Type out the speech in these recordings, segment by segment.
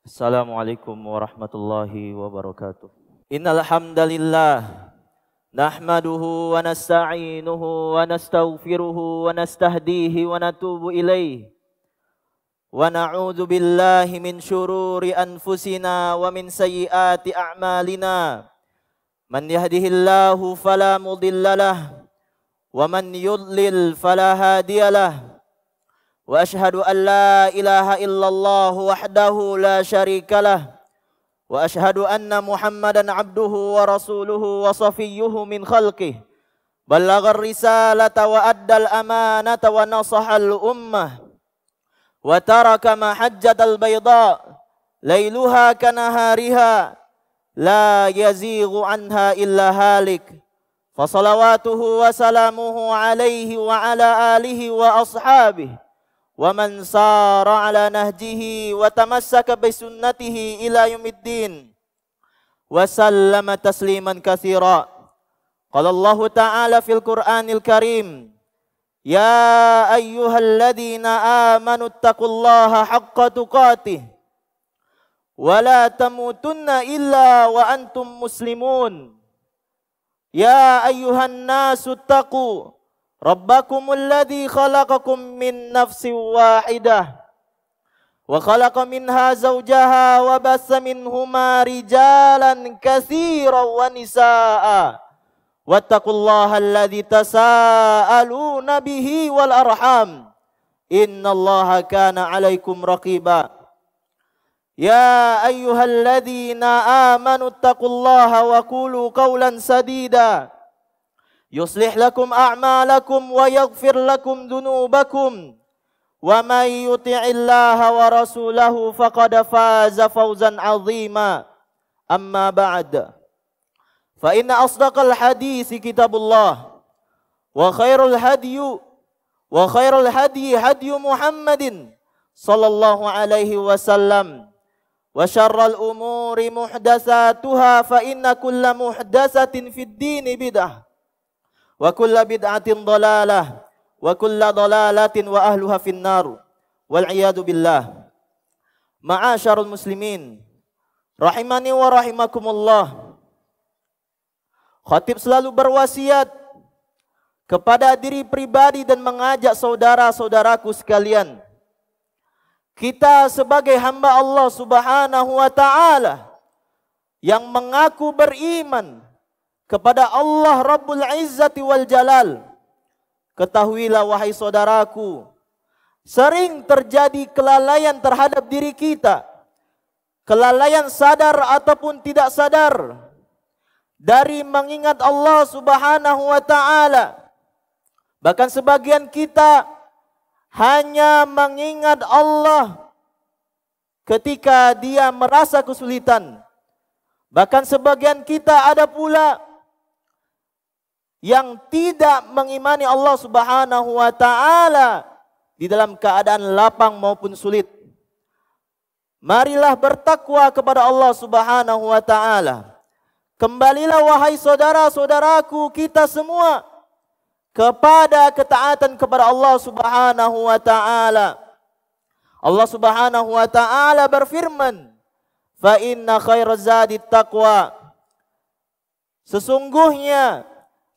Assalamualaikum warahmatullahi wabarakatuh. Innal hamdalillah nahmaduhu wa nasta'inuhu wa nastaghfiruhu wa nastahdihi wa natubu ilayh. Wa na'udzu billahi min shururi anfusina wa min sayyiati a'malina. Man yahdihillahu fala mudilla lah wa man yudlil fala hadiya lah. واشهد ان لا اله الا الله وحده لا شريك له واشهد ان محمدا عبده ورسوله وصفيه من خلقه بلغ الرساله وادى الامانه ونصح الامه وترك محجه البيضاء ليلها كنهارها لا يزيغ عنها الا هالك فصلواته وسلامه عليه وعلى اله واصحابه ومن سار على نهجه وتمسك بسنته إلى يوم الدين وسلم تسليما كثيرا قال الله تعالى في القرآن الكريم يا أيها الذين آمنوا اتقوا الله حق تقاته ولا تموتن إلا وأنتم مسلمون يا أيها الناس اتقوا Rabbakumul ladzi khalaqakum min nafsin wahidah wa khalaqa minha zawjaha wa bassa minhuma rijalan katsiran wa nisaa wattaqullaha alladzi tasaaluna bihi wal arham innallaha kana 'alaikum raqiba ya ayyuhalladzina amanu taqullaha wa qulu qawlan sadida يصلح لكم أعمالكم ويغفر لكم ذنوبكم ومن يطع الله ورسوله فقد فاز فوزا عظيما أما بعد فإن أصدق الحديث كتاب الله وخير الهدي وخير الهدي هدي محمد صلى الله عليه وسلم وشر الأمور محدثاتها فإن كل محدثة في الدين بدعة wa kulla bid'atin dalalah wa kulla dalalatin wa ahluha finnar wal iyadu billah ma'asyarul muslimin rahimani wa rahimakumullah khatib selalu berwasiat kepada diri pribadi dan mengajak saudara-saudaraku sekalian kita sebagai hamba Allah Subhanahu wa taala yang mengaku beriman kepada Allah Rabbul Izzati wal Jalal. Ketahuilah wahai saudaraku, sering terjadi kelalaian terhadap diri kita. Kelalaian sadar ataupun tidak sadar dari mengingat Allah Subhanahu wa taala. Bahkan sebagian kita hanya mengingat Allah ketika dia merasa kesulitan. Bahkan sebagian kita ada pula yang tidak mengimani Allah Subhanahu wa taala di dalam keadaan lapang maupun sulit. Marilah bertakwa kepada Allah Subhanahu wa taala. Kembalilah wahai saudara-saudaraku kita semua kepada ketaatan kepada Allah Subhanahu wa taala. Allah Subhanahu wa taala berfirman, "Fa inna khairaz zadi taqwa." Sesungguhnya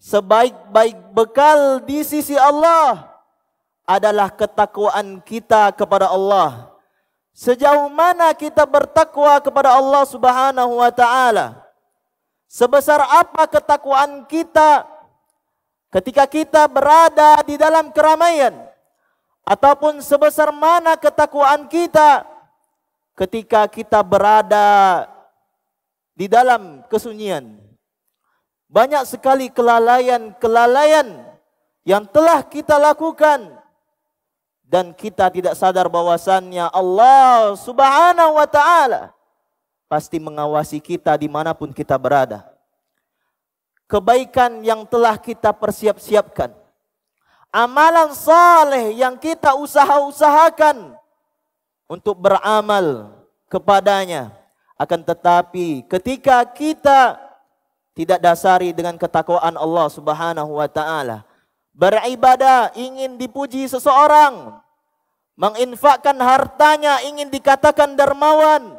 sebaik-baik bekal di sisi Allah adalah ketakwaan kita kepada Allah. Sejauh mana kita bertakwa kepada Allah Subhanahu wa taala? Sebesar apa ketakwaan kita ketika kita berada di dalam keramaian ataupun sebesar mana ketakwaan kita ketika kita berada di dalam kesunyian? Banyak sekali kelalaian-kelalaian yang telah kita lakukan dan kita tidak sadar bahwasannya Allah Subhanahu wa taala pasti mengawasi kita dimanapun kita berada. Kebaikan yang telah kita persiap-siapkan. Amalan saleh yang kita usaha-usahakan untuk beramal kepadanya. Akan tetapi ketika kita tidak dasari dengan ketakwaan Allah Subhanahu wa taala. Beribadah ingin dipuji seseorang, menginfakkan hartanya ingin dikatakan dermawan,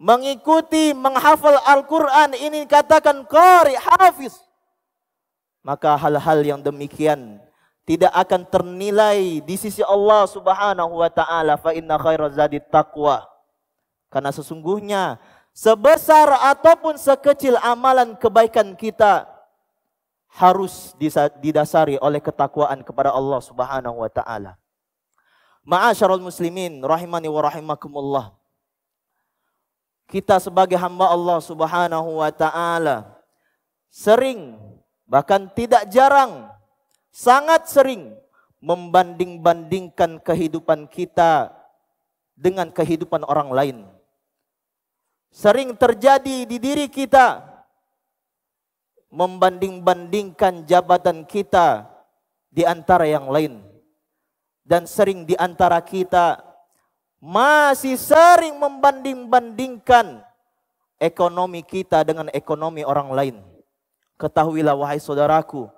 mengikuti menghafal Al-Qur'an ini katakan qari hafiz. Maka hal-hal yang demikian tidak akan ternilai di sisi Allah Subhanahu wa taala fa inna khairaz zadi taqwa. Karena sesungguhnya Sebesar ataupun sekecil amalan kebaikan kita harus didasari oleh ketakwaan kepada Allah Subhanahu wa taala. Ma'asyiral muslimin rahimani wa rahimakumullah. Kita sebagai hamba Allah Subhanahu wa taala sering bahkan tidak jarang sangat sering membanding-bandingkan kehidupan kita dengan kehidupan orang lain sering terjadi di diri kita membanding-bandingkan jabatan kita di antara yang lain dan sering di antara kita masih sering membanding-bandingkan ekonomi kita dengan ekonomi orang lain. Ketahuilah wahai saudaraku,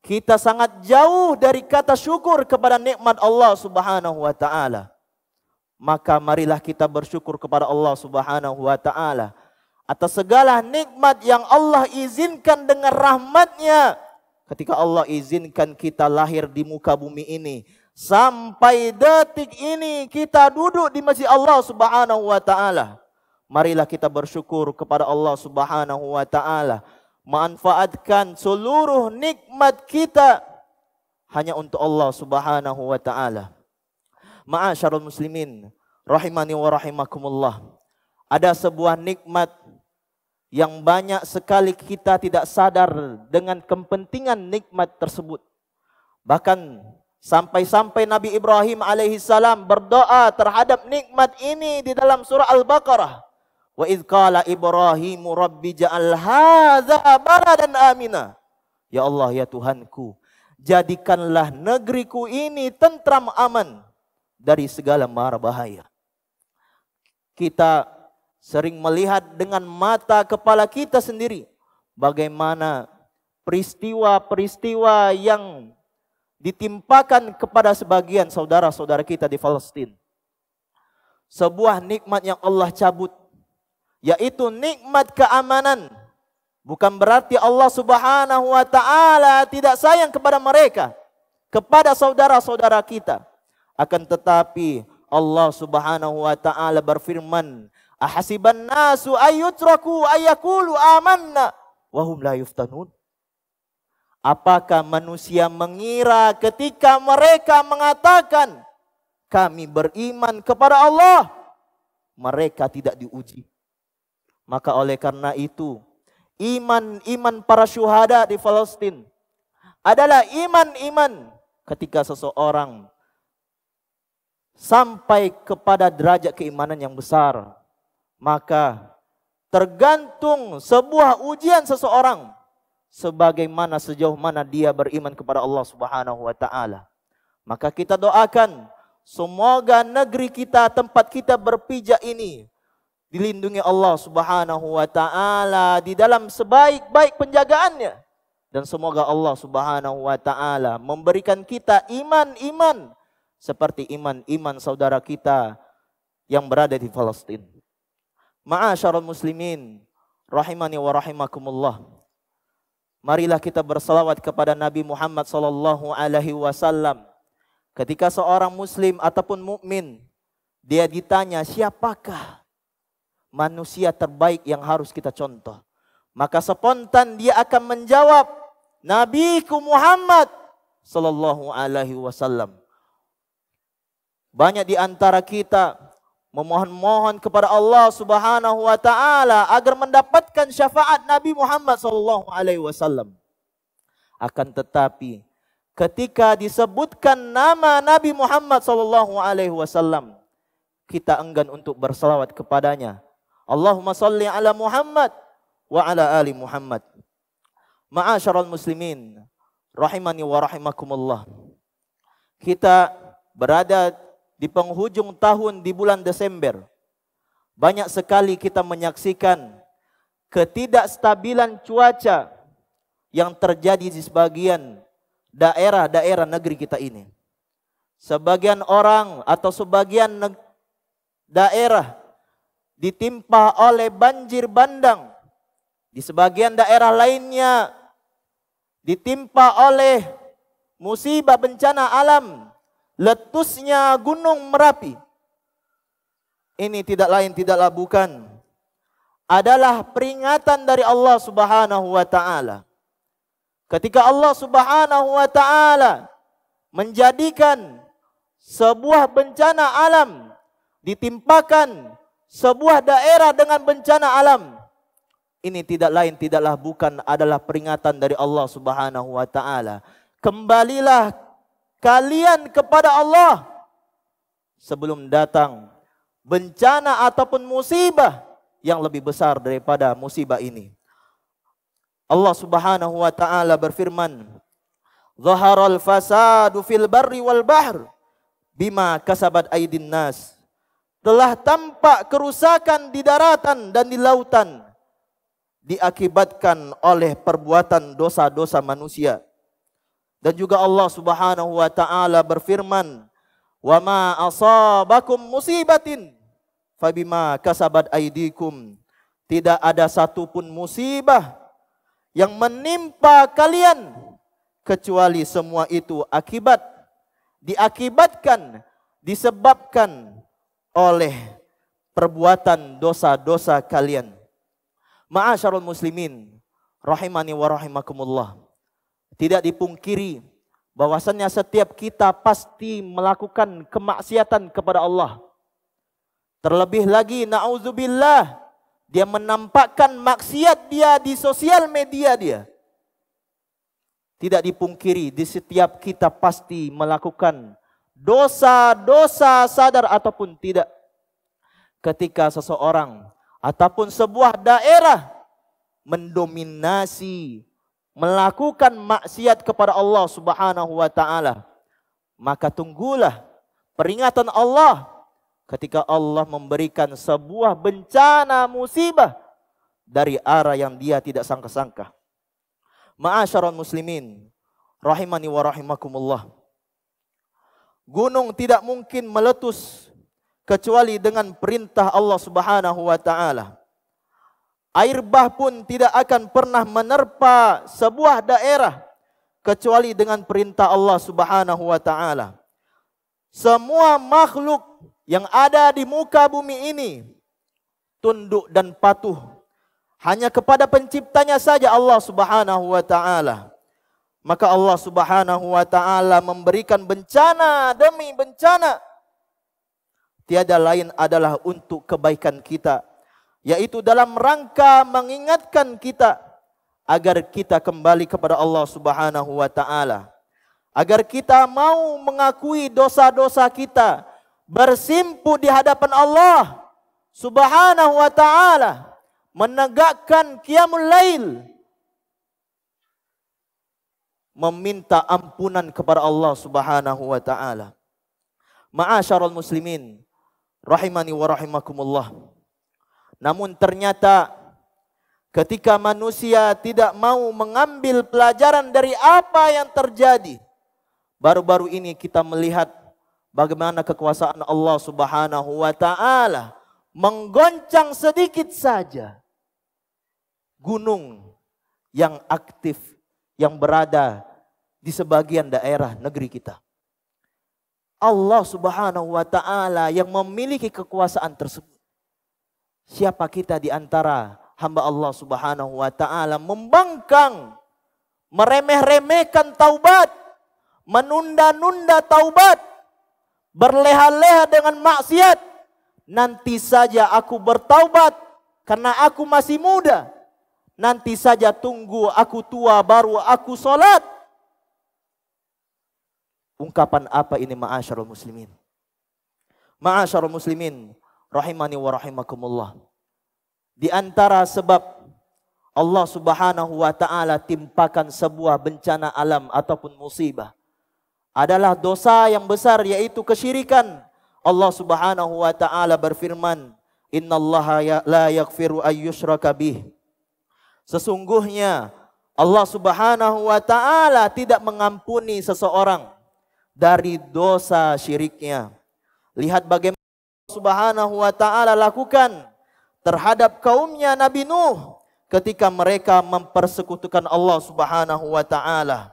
kita sangat jauh dari kata syukur kepada nikmat Allah Subhanahu wa taala maka marilah kita bersyukur kepada Allah Subhanahu wa taala atas segala nikmat yang Allah izinkan dengan rahmatnya ketika Allah izinkan kita lahir di muka bumi ini sampai detik ini kita duduk di masjid Allah Subhanahu wa taala marilah kita bersyukur kepada Allah Subhanahu wa taala manfaatkan seluruh nikmat kita hanya untuk Allah Subhanahu wa taala Ma'asyarul muslimin, rahimani wa rahimakumullah. Ada sebuah nikmat yang banyak sekali kita tidak sadar dengan kepentingan nikmat tersebut. Bahkan sampai-sampai Nabi Ibrahim alaihi salam berdoa terhadap nikmat ini di dalam surah Al-Baqarah. Wa idh qala Ibrahimu rabbi ja'al hadza baladan amina. Ya Allah ya Tuhanku, jadikanlah negeriku ini tentram aman dari segala mara bahaya. Kita sering melihat dengan mata kepala kita sendiri bagaimana peristiwa-peristiwa yang ditimpakan kepada sebagian saudara-saudara kita di Palestina. Sebuah nikmat yang Allah cabut yaitu nikmat keamanan. Bukan berarti Allah Subhanahu wa taala tidak sayang kepada mereka, kepada saudara-saudara kita. Akan tetapi Allah Subhanahu wa taala berfirman, "Ahasiban nasu ayutraku ayakulu amanna wa hum la yuftanun?" Apakah manusia mengira ketika mereka mengatakan kami beriman kepada Allah, mereka tidak diuji. Maka oleh karena itu, iman-iman para syuhada di Palestina adalah iman-iman ketika seseorang sampai kepada derajat keimanan yang besar. Maka tergantung sebuah ujian seseorang sebagaimana sejauh mana dia beriman kepada Allah Subhanahu wa taala. Maka kita doakan semoga negeri kita, tempat kita berpijak ini dilindungi Allah Subhanahu wa taala di dalam sebaik-baik penjagaannya dan semoga Allah Subhanahu wa taala memberikan kita iman-iman seperti iman-iman saudara kita yang berada di Palestina. Ma'asyarul muslimin rahimani wa rahimakumullah. Marilah kita bersalawat kepada Nabi Muhammad sallallahu alaihi wasallam. Ketika seorang muslim ataupun mukmin dia ditanya siapakah manusia terbaik yang harus kita contoh. Maka spontan dia akan menjawab Nabiku Muhammad sallallahu alaihi wasallam. Banyak di antara kita memohon-mohon kepada Allah Subhanahu wa taala agar mendapatkan syafaat Nabi Muhammad sallallahu alaihi wasallam. Akan tetapi ketika disebutkan nama Nabi Muhammad sallallahu alaihi wasallam kita enggan untuk berselawat kepadanya. Allahumma salli ala Muhammad wa ala ali Muhammad. Ma'asyiral muslimin rahimani wa rahimakumullah. Kita berada di penghujung tahun di bulan Desember, banyak sekali kita menyaksikan ketidakstabilan cuaca yang terjadi di sebagian daerah-daerah negeri kita ini. Sebagian orang atau sebagian daerah ditimpa oleh banjir bandang. Di sebagian daerah lainnya ditimpa oleh musibah bencana alam letusnya gunung Merapi. Ini tidak lain tidaklah bukan adalah peringatan dari Allah Subhanahu wa taala. Ketika Allah Subhanahu wa taala menjadikan sebuah bencana alam ditimpakan sebuah daerah dengan bencana alam. Ini tidak lain tidaklah bukan adalah peringatan dari Allah Subhanahu wa taala. Kembalilah kalian kepada Allah sebelum datang bencana ataupun musibah yang lebih besar daripada musibah ini. Allah Subhanahu wa taala berfirman, "Zaharal fasadu fil barri wal bahr bima kasabat aydin nas." Telah tampak kerusakan di daratan dan di lautan diakibatkan oleh perbuatan dosa-dosa manusia. Dan juga Allah Subhanahu wa taala berfirman, "Wa ma asabakum musibatin fabima kasabat aidikum." Tidak ada satupun musibah yang menimpa kalian kecuali semua itu akibat diakibatkan disebabkan oleh perbuatan dosa-dosa kalian. Ma'asyarul muslimin rahimani wa rahimakumullah. Tidak dipungkiri bahwasannya setiap kita pasti melakukan kemaksiatan kepada Allah. Terlebih lagi na'udzubillah dia menampakkan maksiat dia di sosial media dia. Tidak dipungkiri di setiap kita pasti melakukan dosa-dosa sadar ataupun tidak. Ketika seseorang ataupun sebuah daerah mendominasi melakukan maksiat kepada Allah Subhanahu wa taala, maka tunggulah peringatan Allah ketika Allah memberikan sebuah bencana musibah dari arah yang dia tidak sangka-sangka. Ma'asyaron muslimin, rahimani wa rahimakumullah. Gunung tidak mungkin meletus kecuali dengan perintah Allah Subhanahu wa taala. Air bah pun tidak akan pernah menerpa sebuah daerah kecuali dengan perintah Allah Subhanahu wa taala. Semua makhluk yang ada di muka bumi ini tunduk dan patuh hanya kepada penciptanya saja Allah Subhanahu wa taala. Maka Allah Subhanahu wa taala memberikan bencana demi bencana tiada lain adalah untuk kebaikan kita yaitu dalam rangka mengingatkan kita agar kita kembali kepada Allah Subhanahu wa taala. Agar kita mau mengakui dosa-dosa kita, bersimpu di hadapan Allah Subhanahu wa taala, menegakkan qiyamul lail, meminta ampunan kepada Allah Subhanahu wa taala. Ma'asyarul muslimin rahimani wa rahimakumullah. Namun ternyata ketika manusia tidak mau mengambil pelajaran dari apa yang terjadi, baru-baru ini kita melihat bagaimana kekuasaan Allah Subhanahu wa taala menggoncang sedikit saja gunung yang aktif yang berada di sebagian daerah negeri kita. Allah Subhanahu wa taala yang memiliki kekuasaan tersebut Siapa kita di antara hamba Allah Subhanahu wa taala membangkang, meremeh-remehkan taubat, menunda-nunda taubat, berleha-leha dengan maksiat. Nanti saja aku bertaubat karena aku masih muda. Nanti saja tunggu aku tua baru aku solat. Ungkapan apa ini ma'asyarul muslimin? Ma'asyarul muslimin, rahimani wa rahimakumullah. Di antara sebab Allah Subhanahu wa taala timpakan sebuah bencana alam ataupun musibah adalah dosa yang besar yaitu kesyirikan. Allah Subhanahu wa taala berfirman, "Innallaha ya-, la yaghfiru ayyushraka bih." Sesungguhnya Allah Subhanahu wa taala tidak mengampuni seseorang dari dosa syiriknya. Lihat bagaimana Subhanahu wa taala lakukan terhadap kaumnya Nabi Nuh ketika mereka mempersekutukan Allah Subhanahu wa taala.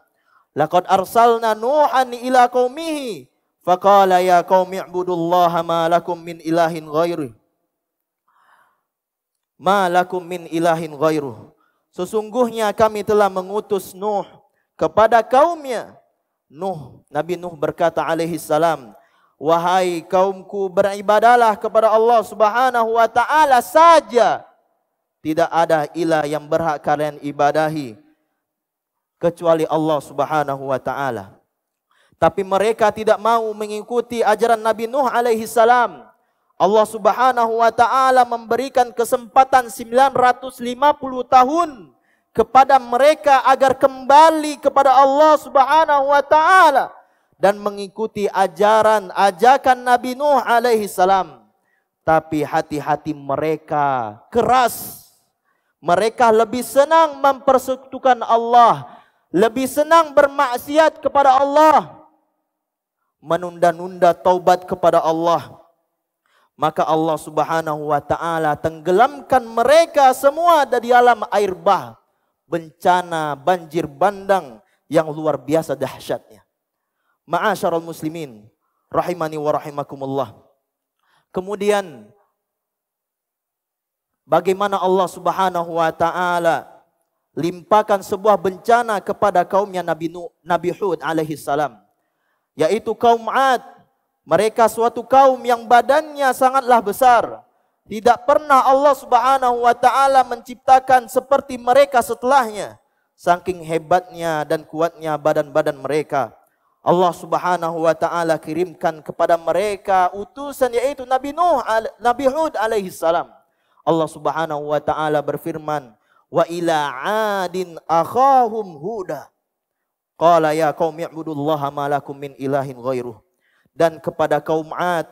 Laqad arsalna Nuhan ila qaumihi faqala ya qaumi ibudullaha ma lakum min ilahin ghairi. Ma lakum min ilahin ghairuh. Sesungguhnya kami telah mengutus Nuh kepada kaumnya. Nuh, Nabi Nuh berkata alaihi salam, Wahai kaumku beribadalah kepada Allah subhanahu wa ta'ala saja. Tidak ada ilah yang berhak kalian ibadahi. Kecuali Allah subhanahu wa ta'ala. Tapi mereka tidak mau mengikuti ajaran Nabi Nuh alaihi salam. Allah subhanahu wa ta'ala memberikan kesempatan 950 tahun kepada mereka agar kembali kepada Allah subhanahu wa ta'ala dan mengikuti ajaran ajakan Nabi Nuh alaihi salam. Tapi hati-hati mereka keras. Mereka lebih senang mempersekutukan Allah, lebih senang bermaksiat kepada Allah, menunda-nunda taubat kepada Allah. Maka Allah Subhanahu wa taala tenggelamkan mereka semua dari alam air bah, bencana banjir bandang yang luar biasa dahsyatnya. Ma'asyarul muslimin, rahimani wa rahimakumullah. Kemudian bagaimana Allah Subhanahu wa taala limpahkan sebuah bencana kepada kaumnya Nabi Nabi Hud alaihi salam yaitu kaum Ad mereka suatu kaum yang badannya sangatlah besar tidak pernah Allah Subhanahu wa taala menciptakan seperti mereka setelahnya saking hebatnya dan kuatnya badan-badan mereka Allah Subhanahu wa taala kirimkan kepada mereka utusan yaitu Nabi Nuh Nabi Hud alaihi salam. Allah Subhanahu wa taala berfirman, "Wa ila 'adin akhahum huda." Qala ya qaum i'budullaha ma lakum min ilahin ghairuh. Dan kepada kaum 'ad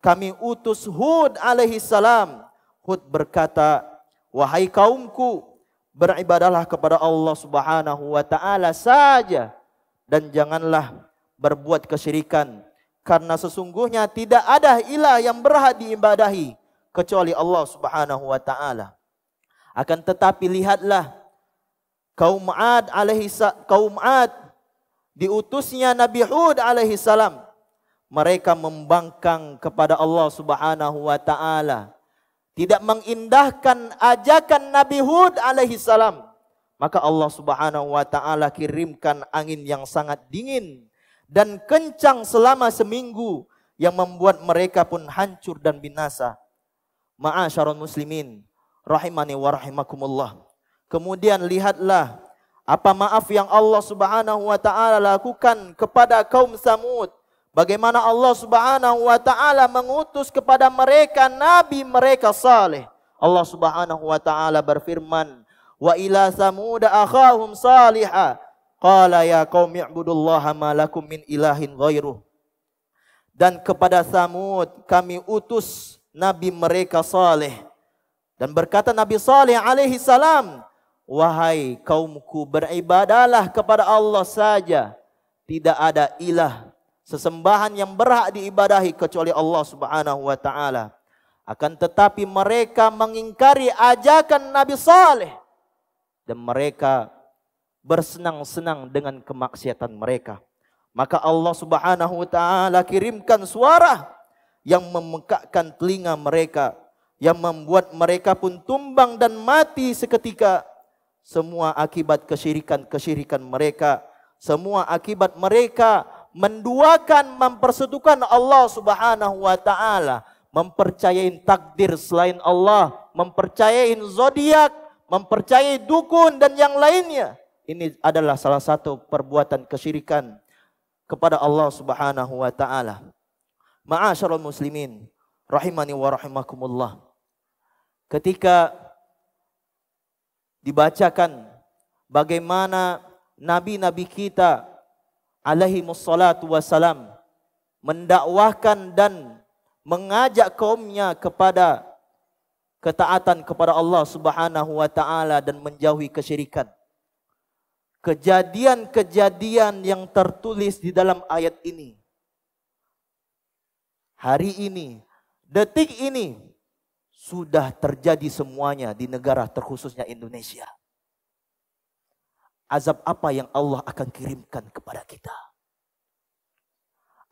kami utus Hud alaihi salam. Hud berkata, "Wahai kaumku, beribadalah kepada Allah Subhanahu wa taala saja." dan janganlah berbuat kesyirikan. Karena sesungguhnya tidak ada ilah yang berhak diibadahi kecuali Allah Subhanahu wa taala. Akan tetapi lihatlah kaum Ad alaihi kaum Ad diutusnya Nabi Hud alaihi salam mereka membangkang kepada Allah Subhanahu wa taala tidak mengindahkan ajakan Nabi Hud alaihi salam maka Allah Subhanahu wa taala kirimkan angin yang sangat dingin dan kencang selama seminggu yang membuat mereka pun hancur dan binasa. Ma'asyaron muslimin, rahimani wa rahimakumullah. Kemudian lihatlah apa maaf yang Allah Subhanahu wa taala lakukan kepada kaum Samud. Bagaimana Allah Subhanahu wa taala mengutus kepada mereka nabi mereka saleh. Allah Subhanahu wa taala berfirman, "Wa ila Samud akhahum salihah." Qala ya qaumi i'budullaha ma lakum min ilahin ghairuh. Dan kepada Samud kami utus nabi mereka Saleh. Dan berkata Nabi Saleh alaihi salam, "Wahai kaumku, beribadalah kepada Allah saja. Tidak ada ilah sesembahan yang berhak diibadahi kecuali Allah Subhanahu wa taala." Akan tetapi mereka mengingkari ajakan Nabi Saleh dan mereka bersenang-senang dengan kemaksiatan mereka. Maka Allah Subhanahu wa taala kirimkan suara yang memekakkan telinga mereka yang membuat mereka pun tumbang dan mati seketika semua akibat kesyirikan-kesyirikan mereka semua akibat mereka menduakan mempersetukan Allah Subhanahu wa taala mempercayai takdir selain Allah mempercayai zodiak mempercayai dukun dan yang lainnya ini adalah salah satu perbuatan kesyirikan kepada Allah Subhanahu wa taala. muslimin, rahimani wa rahimakumullah. Ketika dibacakan bagaimana nabi-nabi kita alaihi wassalatu wasalam, mendakwahkan dan mengajak kaumnya kepada ketaatan kepada Allah Subhanahu wa taala dan menjauhi kesyirikan kejadian-kejadian yang tertulis di dalam ayat ini. Hari ini, detik ini, sudah terjadi semuanya di negara terkhususnya Indonesia. Azab apa yang Allah akan kirimkan kepada kita?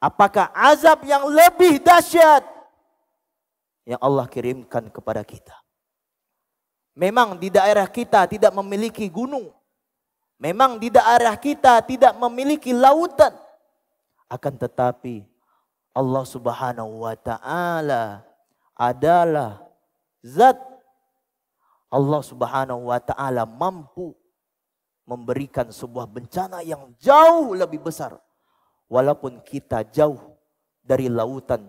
Apakah azab yang lebih dahsyat yang Allah kirimkan kepada kita? Memang di daerah kita tidak memiliki gunung, Memang di daerah kita tidak memiliki lautan. Akan tetapi Allah subhanahu wa ta'ala adalah zat. Allah subhanahu wa ta'ala mampu memberikan sebuah bencana yang jauh lebih besar. Walaupun kita jauh dari lautan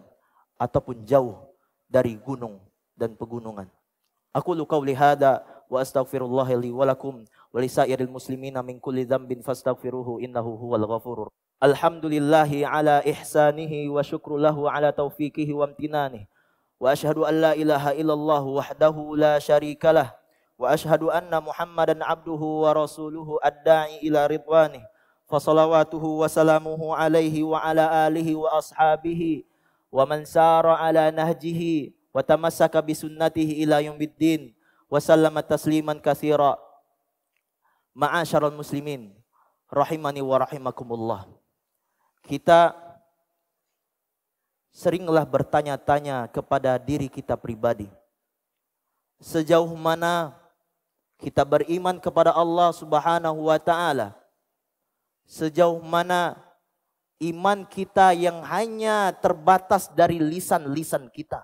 ataupun jauh dari gunung dan pegunungan. Aku lukau lihada wa astaghfirullah li walakum. ولسائر المسلمين من كل ذنب فاستغفروه إنه هو الغفور الحمد لله على إحسانه وشكر له على توفيقه وامتنانه وأشهد أن لا إله إلا الله وحده لا شريك له وأشهد أن محمدا عبده ورسوله الداعي إلى رضوانه فصلواته وسلامه عليه وعلى آله وأصحابه ومن سار على نهجه وتمسك بسنته إلى يوم الدين وسلم تسليما كثيرا Ma'asyarul muslimin, rahimani wa rahimakumullah. Kita seringlah bertanya-tanya kepada diri kita pribadi. Sejauh mana kita beriman kepada Allah Subhanahu wa taala? Sejauh mana iman kita yang hanya terbatas dari lisan-lisan kita?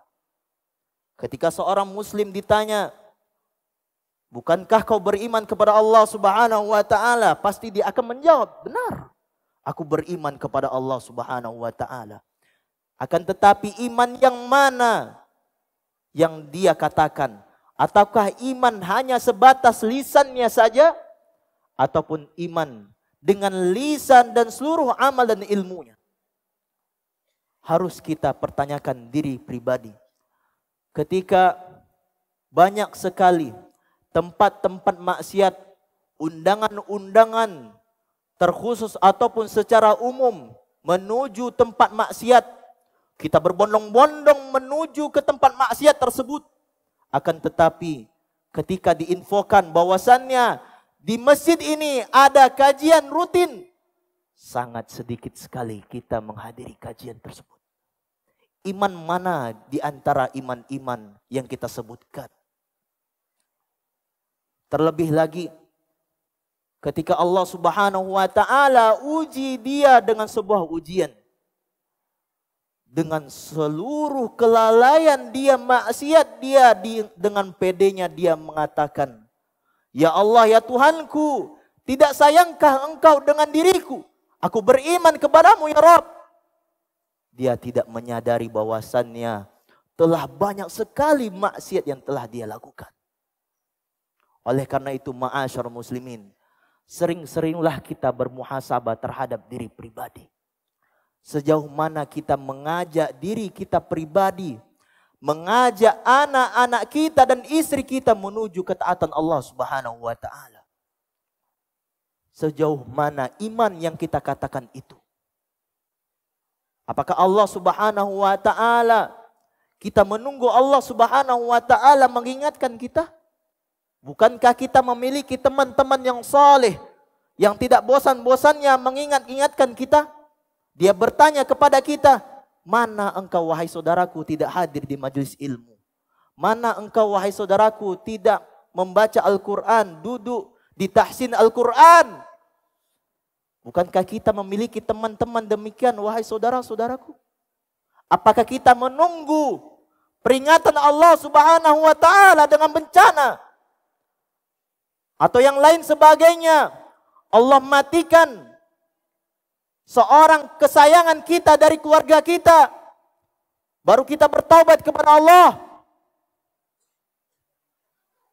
Ketika seorang muslim ditanya, Bukankah kau beriman kepada Allah Subhanahu wa taala? Pasti dia akan menjawab, benar. Aku beriman kepada Allah Subhanahu wa taala. Akan tetapi iman yang mana yang dia katakan? Ataukah iman hanya sebatas lisannya saja ataupun iman dengan lisan dan seluruh amal dan ilmunya? Harus kita pertanyakan diri pribadi. Ketika banyak sekali tempat-tempat maksiat, undangan-undangan terkhusus ataupun secara umum menuju tempat maksiat. Kita berbondong-bondong menuju ke tempat maksiat tersebut. Akan tetapi ketika diinfokan bahwasannya di masjid ini ada kajian rutin. Sangat sedikit sekali kita menghadiri kajian tersebut. Iman mana di antara iman-iman yang kita sebutkan? Terlebih lagi ketika Allah Subhanahu wa taala uji dia dengan sebuah ujian. Dengan seluruh kelalaian dia, maksiat dia, di, dengan pedenya dia mengatakan, Ya Allah ya Tuhanku, tidak sayangkah engkau dengan diriku? Aku beriman kepadamu ya Rob. Dia tidak menyadari bahwasannya telah banyak sekali maksiat yang telah dia lakukan. Oleh karena itu ma'asyar muslimin, sering-seringlah kita bermuhasabah terhadap diri pribadi. Sejauh mana kita mengajak diri kita pribadi, mengajak anak-anak kita dan istri kita menuju ketaatan Allah Subhanahu wa taala. Sejauh mana iman yang kita katakan itu? Apakah Allah Subhanahu wa taala kita menunggu Allah Subhanahu wa taala mengingatkan kita? Bukankah kita memiliki teman-teman yang soleh, yang tidak bosan-bosannya mengingat-ingatkan kita? Dia bertanya kepada kita, mana engkau wahai saudaraku tidak hadir di majelis ilmu? Mana engkau wahai saudaraku tidak membaca Al-Quran, duduk di tahsin Al-Quran? Bukankah kita memiliki teman-teman demikian wahai saudara-saudaraku? Apakah kita menunggu peringatan Allah Subhanahu wa taala dengan bencana? atau yang lain sebagainya. Allah matikan seorang kesayangan kita dari keluarga kita. Baru kita bertaubat kepada Allah.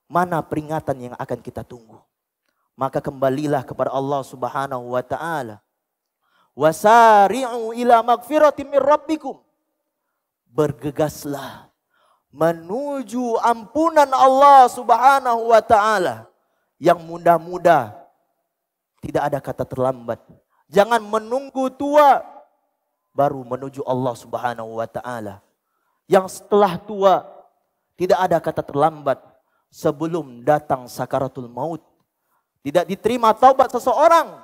Mana peringatan yang akan kita tunggu? Maka kembalilah kepada Allah Subhanahu wa taala. Wasari'u ila magfiratim mir rabbikum. Bergegaslah menuju ampunan Allah Subhanahu wa taala yang muda-muda. Tidak ada kata terlambat. Jangan menunggu tua baru menuju Allah Subhanahu wa taala. Yang setelah tua tidak ada kata terlambat sebelum datang sakaratul maut. Tidak diterima taubat seseorang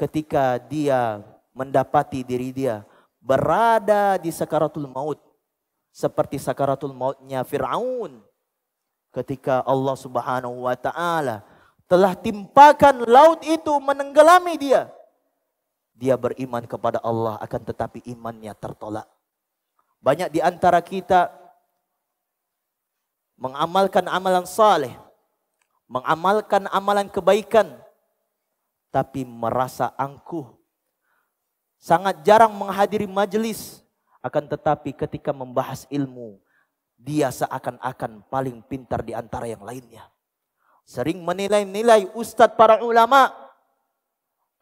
ketika dia mendapati diri dia berada di sakaratul maut seperti sakaratul mautnya Firaun ketika Allah Subhanahu wa taala telah timpakan laut itu menenggelami dia. Dia beriman kepada Allah akan tetapi imannya tertolak. Banyak di antara kita mengamalkan amalan saleh, mengamalkan amalan kebaikan tapi merasa angkuh. Sangat jarang menghadiri majelis akan tetapi ketika membahas ilmu dia seakan-akan paling pintar di antara yang lainnya. Sering menilai-nilai ustadz para ulama.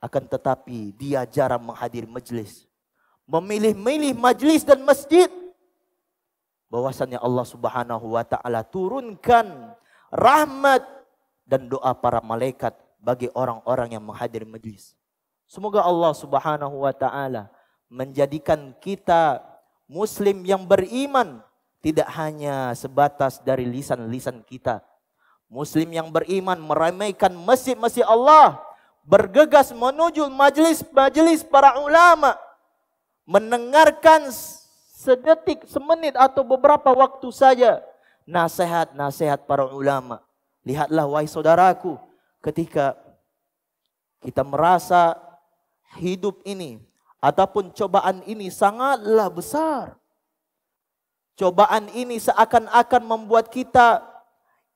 Akan tetapi dia jarang menghadiri majlis, Memilih-milih majlis dan masjid. Bahwasannya Allah subhanahu wa ta'ala turunkan rahmat dan doa para malaikat bagi orang-orang yang menghadiri majlis. Semoga Allah subhanahu wa ta'ala menjadikan kita muslim yang beriman tidak hanya sebatas dari lisan-lisan kita. Muslim yang beriman meramaikan masjid-masjid Allah. Bergegas menuju majelis-majelis para ulama. Mendengarkan sedetik, semenit atau beberapa waktu saja. Nasihat-nasihat para ulama. Lihatlah wahai saudaraku. Ketika kita merasa hidup ini ataupun cobaan ini sangatlah besar. Cobaan ini seakan-akan membuat kita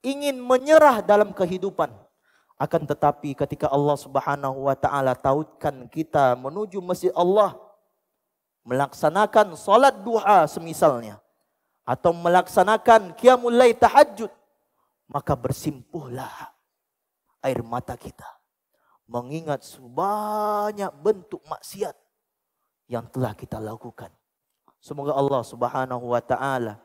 ingin menyerah dalam kehidupan. Akan tetapi ketika Allah Subhanahu wa taala tautkan kita menuju masjid Allah melaksanakan salat duha semisalnya atau melaksanakan qiyamul lay tahajud maka bersimpuhlah air mata kita mengingat sebanyak bentuk maksiat yang telah kita lakukan Semoga Allah Subhanahu wa taala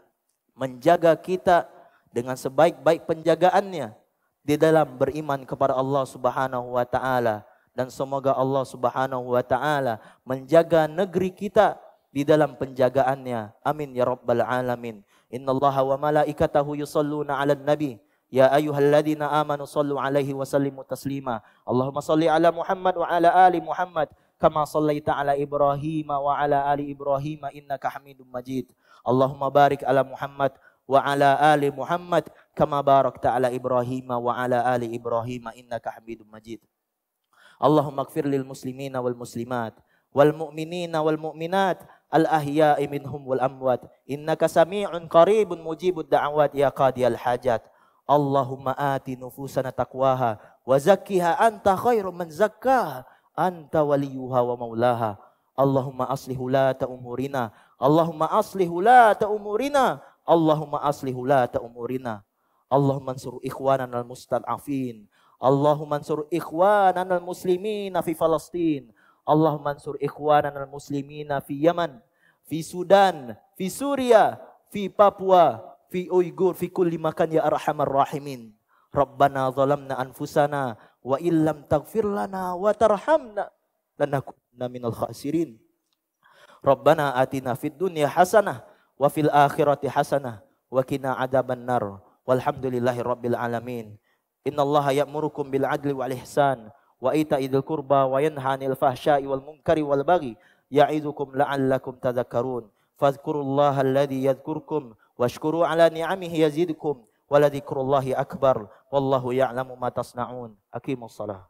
menjaga kita dengan sebaik-baik penjagaannya di dalam beriman kepada Allah Subhanahu wa taala dan semoga Allah Subhanahu wa taala menjaga negeri kita di dalam penjagaannya. Amin ya rabbal alamin. Inna Allah wa malaikatahu yusalluna ala nabi. Ya ayuhal ayuhalladzina amanu sallu alaihi wa sallimu taslima. Allahumma salli ala Muhammad wa ala ali Muhammad. kama sallaita ala Ibrahim wa ala ali Ibrahim innaka Hamidum Majid. Allahumma barik ala Muhammad wa ala ali Muhammad kama barakta ala Ibrahim wa ala ali Ibrahim innaka Hamidum Majid. Allahumma ighfir lil muslimina wal muslimat wal mu'minina wal mu'minat al ahya'i minhum wal amwat innaka sami'un qaribun mujibud da'awat ya qadiyal hajat. Allahumma ati nufusana taqwaha wa anta khairu man zakkaha anta waliyuha wa maulaha. Allahumma aslih ulata umurina. Allahumma aslih ulata umurina. Allahumma aslih ulata umurina. Allahumma ansur ikhwanan al-mustad'afin. Allahumma ansur ikhwanan al-muslimina fi Falastin. Allahumma ansur ikhwanan al-muslimina fi Yaman. Fi Sudan. Fi Suria. Fi Papua. Fi Uyghur. Fi kulli makan ya arhamar rahimin. Rabbana zalamna anfusana wa illam taghfir lana wa tarhamna lanakunanna minal khasirin. Rabbana atina fid dunya hasanah wa fil akhirati hasanah wa qina adzaban nar. Walhamdulillahi rabbil alamin. Innallaha ya'murukum bil adli wal ihsan wa ita'i dzil qurba wa yanha 'anil fahsya'i wal munkari wal baghi ya'idzukum la'allakum tadhakkarun. Fadhkurullaha alladhi yadhkurkum واشكروا على نعمه يزيدكم waladzikrullahi akbar wallahu ya'lamu ma tasnaun aqimus salah